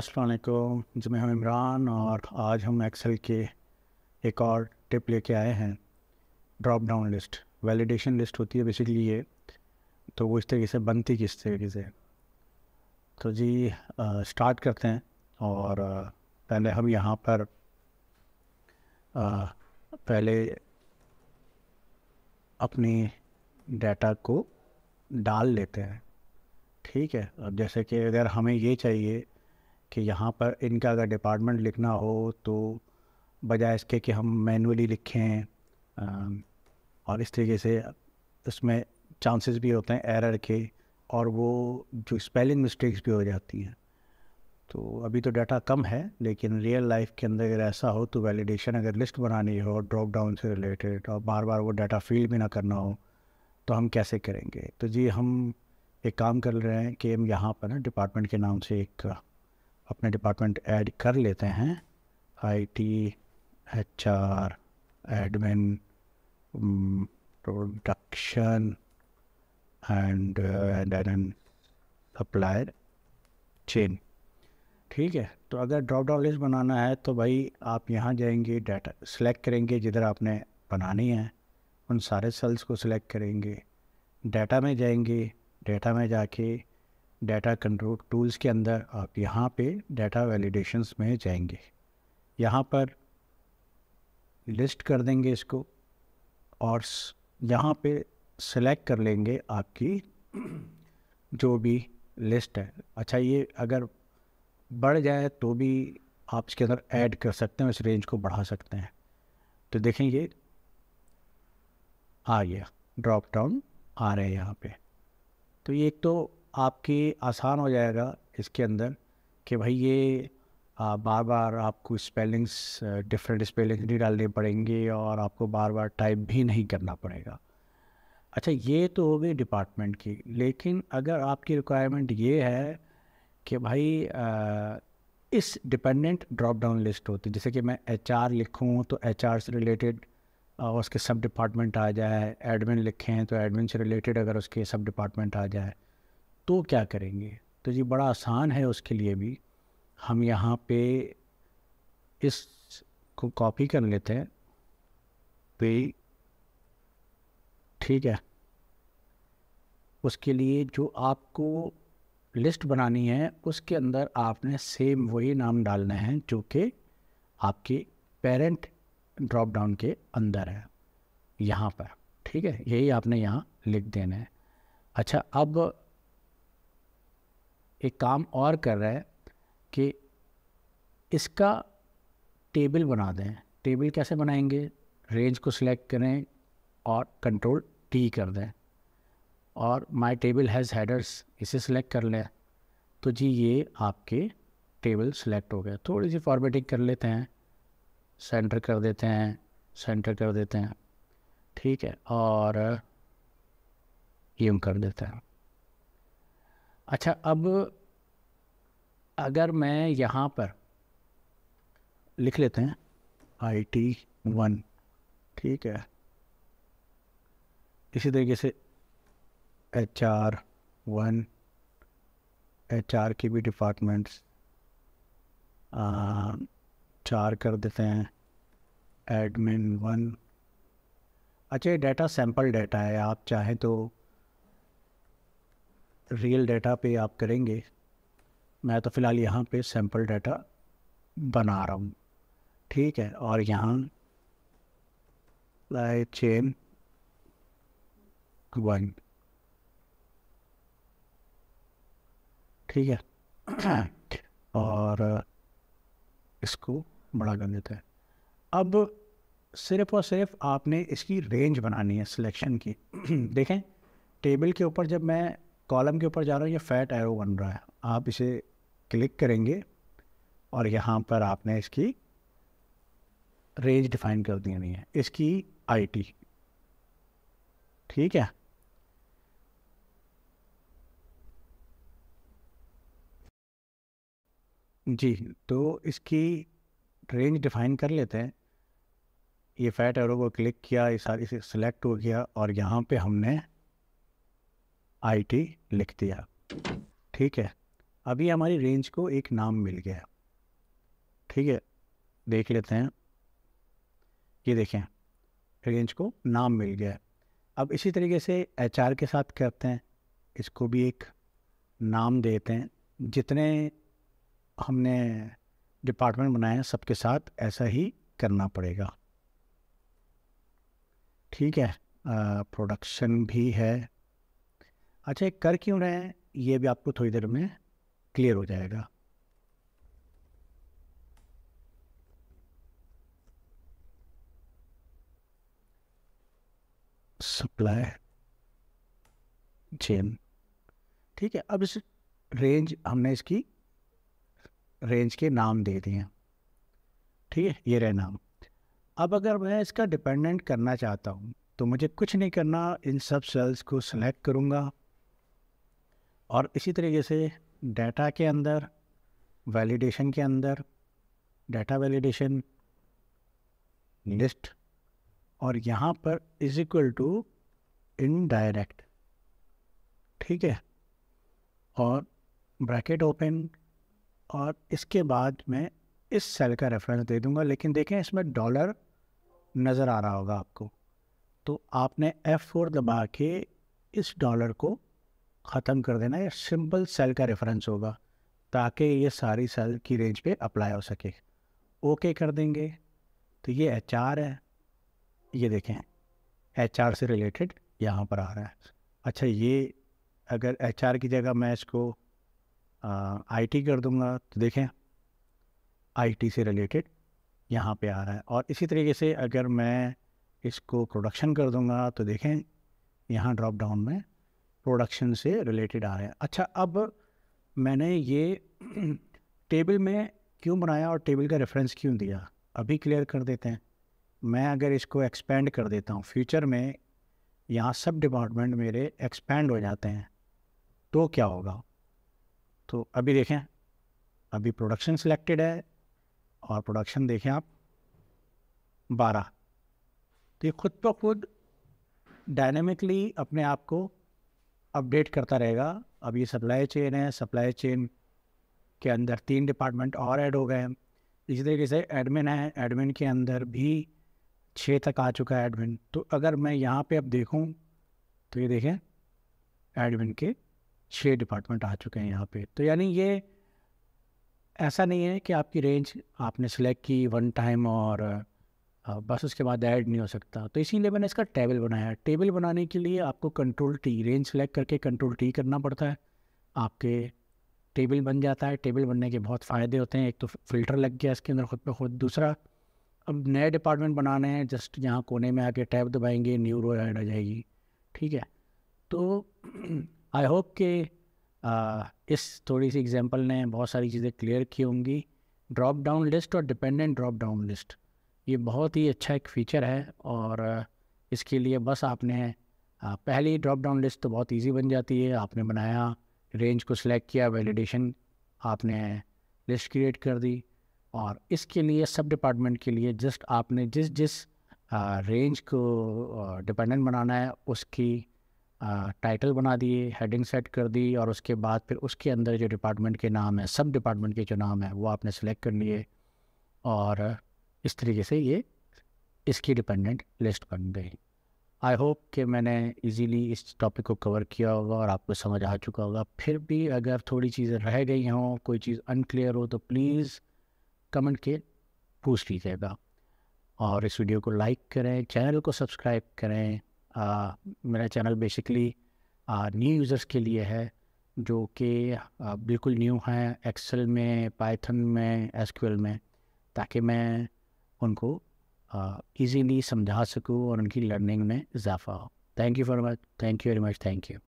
असलकुम जमें हम इमरान और आज हम एक्सेल के एक और टिप लेके आए हैं drop down list validation list होती है बेसिकली ये तो वो इस तरीके से बनती किस तरीके से तो जी आ, स्टार्ट करते हैं और आ, पहले हम यहाँ पर आ, पहले अपनी डाटा को डाल लेते हैं ठीक है अब जैसे कि अगर हमें ये चाहिए कि यहाँ पर इनका अगर डिपार्टमेंट लिखना हो तो बजाय इसके कि हम मैनुअली लिखें और इस तरीके से उसमें चांसेस भी होते हैं एरर के और वो जो स्पेलिंग मिस्टेक्स भी हो जाती हैं तो अभी तो डाटा कम है लेकिन रियल लाइफ के अंदर अगर ऐसा हो तो वैलिडेशन अगर लिस्ट बनानी हो ड्रॉप डाउन से रिलेटेड और बार बार वो डाटा फील भी ना करना हो तो हम कैसे करेंगे तो जी हम एक काम कर रहे हैं कि हम यहाँ पर ना डिपार्टमेंट के नाम से एक अपने डिपार्टमेंट ऐड कर लेते हैं IT, HR, admin production and and and supplier chain ठीक है तो अगर ड्रॉप डाउन लिस्ट बनाना है तो भाई आप यहाँ जाएंगे डाटा सेलेक्ट करेंगे जिधर आपने बनानी है उन सारे सेल्स को सिलेक्ट करेंगे डाटा में जाएंगे डाटा में जाके डाटा कंट्रोल टूल्स के अंदर आप यहाँ पे डाटा वैलिडेशंस में जाएंगे यहाँ पर लिस्ट कर देंगे इसको और यहाँ पे सेलेक्ट कर लेंगे आपकी जो भी लिस्ट है अच्छा ये अगर बढ़ जाए तो भी आप इसके अंदर ऐड कर सकते हैं इस रेंज को बढ़ा सकते हैं तो देखें ये आ गया ड्रॉप डाउन आ रहे हैं यहाँ पे तो ये एक तो आपके आसान हो जाएगा इसके अंदर कि भाई ये आ, बार बार आपको स्पेलिंग्स डिफरेंट स्पेलिंग्स नहीं डालने पड़ेंगे और आपको बार बार टाइप भी नहीं करना पड़ेगा अच्छा ये तो हो गई डिपार्टमेंट की लेकिन अगर आपकी रिक्वायरमेंट ये है कि भाई आ, इस डिपेंडेंट ड्रॉप डाउन लिस्ट होती है जैसे कि मैं एच आर लिखूँ तो एच आर से रिलेटेड उसके सब डिपार्टमेंट आ जाए एडमिन लिखें तो एडमिन से रिलेटेड अगर उसके सब डिपार्टमेंट आ जाए तो क्या करेंगे तो जी बड़ा आसान है उसके लिए भी हम यहाँ पे इस को कॉपी कर लेते हैं पे ठीक है उसके लिए जो आपको लिस्ट बनानी है उसके अंदर आपने सेम वही नाम डालना है जो कि आपके पेरेंट ड्रॉप डाउन के अंदर है यहाँ पर ठीक है यही आपने यहाँ लिख देना है अच्छा अब एक काम और कर रहा है कि इसका टेबल बना दें टेबल कैसे बनाएंगे रेंज को सिलेक्ट करें और कंट्रोल टी कर दें और माय टेबल हैज़ हेडर्स इसे सिलेक्ट कर लें तो जी ये आपके टेबल सेलेक्ट हो गए थोड़ी सी फॉर्मेटिंग कर लेते हैं सेंटर कर देते हैं सेंटर कर देते हैं ठीक है और यूम कर देते हैं अच्छा अब अगर मैं यहाँ पर लिख लेते हैं आई टी वन ठीक है इसी तरीके से H R one H R की भी डिपार्टमेंट्स चार कर देते हैं एडमिन वन अच्छा ये डाटा सैम्पल डाटा है आप चाहें तो रियल डाटा पे आप करेंगे मैं तो फ़िलहाल यहाँ पे सैम्पल डाटा बना रहा हूँ ठीक है और यहाँ लाइट चेन वन ठीक है और इसको बड़ा कर देते हैं अब सिर्फ और सिर्फ आपने इसकी रेंज बनानी है सिलेक्शन की देखें टेबल के ऊपर जब मैं कॉलम के ऊपर जा रहा हूँ ये फैट एरो बन रहा है आप इसे क्लिक करेंगे और यहाँ पर आपने इसकी रेंज डिफाइन कर दी नहीं है इसकी आईटी ठीक है जी तो इसकी रेंज डिफाइन कर लेते हैं ये फैट एरो को क्लिक किया ये सारी से सिलेक्ट हो गया और यहाँ पे हमने आई लिख दिया ठीक है अभी हमारी रेंज को एक नाम मिल गया ठीक है देख लेते हैं ये देखें रेंज को नाम मिल गया अब इसी तरीके से एच के साथ करते हैं इसको भी एक नाम देते हैं जितने हमने डिपार्टमेंट बनाए हैं सबके साथ ऐसा ही करना पड़ेगा ठीक है प्रोडक्शन भी है अच्छा ये कर क्यों रहे हैं ये भी आपको थोड़ी देर में क्लियर हो जाएगा सप्लाई चेन ठीक है अब इस रेंज हमने इसकी रेंज के नाम दे दिए ठीक है ये रहे नाम अब अगर मैं इसका डिपेंडेंट करना चाहता हूँ तो मुझे कुछ नहीं करना इन सब सेल्स को सेलेक्ट करूँगा और इसी तरीके से डाटा के अंदर वैलिडेशन के अंदर डाटा वैलिडेशन लिस्ट और यहाँ पर इज इक्वल टू इनडायरेक्ट ठीक है और ब्रैकेट ओपन और इसके बाद मैं इस सेल का रेफरेंस दे दूंगा लेकिन देखें इसमें डॉलर नज़र आ रहा होगा आपको तो आपने F4 दबा के इस डॉलर को ख़त्म कर देना या सिंपल सेल का रेफरेंस होगा ताकि ये सारी सेल की रेंज पे अप्लाई हो सके ओके कर देंगे तो ये एच आर है ये देखें एच आर से रिलेटेड यहाँ पर आ रहा है अच्छा ये अगर एच आर की जगह मैं इसको आई टी कर दूँगा तो देखें आई टी से रिलेटेड यहाँ पे आ रहा है और इसी तरीके से अगर मैं इसको प्रोडक्शन कर दूँगा तो देखें यहाँ ड्रॉप डाउन में प्रोडक्शन से रिलेटेड आ रहे हैं अच्छा अब मैंने ये टेबल में क्यों बनाया और टेबल का रेफरेंस क्यों दिया अभी क्लियर कर देते हैं मैं अगर इसको एक्सपेंड कर देता हूँ फ्यूचर में यहाँ सब डिपार्टमेंट मेरे एक्सपेंड हो जाते हैं तो क्या होगा तो अभी देखें अभी प्रोडक्शन सिलेक्टेड है और प्रोडक्शन देखें आप बारह तो ये खुद ब खुद डायनेमिकली अपने आप को अपडेट करता रहेगा अब ये सप्लाई चेन है सप्लाई चेन के अंदर तीन डिपार्टमेंट और ऐड हो गए हैं इसी तरीके से एडमिन है एडमिन के अंदर भी छः तक आ चुका है एडमिन तो अगर मैं यहाँ पे अब देखूँ तो ये देखें एडमिन के छः डिपार्टमेंट आ चुके हैं यहाँ पे तो यानी ये ऐसा नहीं है कि आपकी रेंज आपने सेलेक्ट की वन टाइम और बस उसके बाद ऐड नहीं हो सकता तो इसीलिए मैंने इसका टेबल बनाया टेबल बनाने के लिए आपको कंट्रोल टी रेंज सेलेक्ट करके कंट्रोल टी करना पड़ता है आपके टेबल बन जाता है टेबल बनने के बहुत फ़ायदे होते हैं एक तो फिल्टर लग गया इसके अंदर खुद पे खुद दूसरा अब नए डिपार्टमेंट बनाने हैं जस्ट यहाँ कोने में आके टैब दबाएंगे न्यू रो ऐड आ जाएगी ठीक है तो आई होप आ, इस थोड़ी सी एग्जांपल ने बहुत सारी चीज़ें क्लियर की होंगी ड्रॉप डाउन लिस्ट और डिपेंडेंट ड्रॉप डाउन लिस्ट ये बहुत ही अच्छा एक फ़ीचर है और इसके लिए बस आपने पहली ड्रॉप डाउन लिस्ट तो बहुत इजी बन जाती है आपने बनाया रेंज को सिलेक्ट किया वैलिडेशन आपने लिस्ट क्रिएट कर दी और इसके लिए सब डिपार्टमेंट के लिए जस्ट आपने जिस जिस रेंज को डिपेंडेंट बनाना है उसकी टाइटल बना दिए हेडिंग सेट कर दी और उसके बाद फिर उसके अंदर जो डिपार्टमेंट के नाम है सब डिपार्टमेंट के जो नाम है वो आपने सेलेक्ट कर लिए और इस तरीके से ये इसकी डिपेंडेंट लिस्ट बन गई आई होप कि मैंने इजीली इस टॉपिक को कवर किया होगा और आपको समझ आ चुका होगा फिर भी अगर थोड़ी चीज़ें रह गई हों कोई चीज़ अनक्लियर हो तो प्लीज़ कमेंट के पूछ लीजिएगा और इस वीडियो को लाइक करें चैनल को सब्सक्राइब करें आ, मेरा चैनल बेसिकली न्यू यूज़र्स के लिए है जो कि बिल्कुल न्यू हैं एक्सेल में पाइथन में एसक्यूएल में ताकि मैं उनको ईजीली समझा सकूँ और उनकी लर्निंग में इजाफा हो thank you for much thank you very much thank you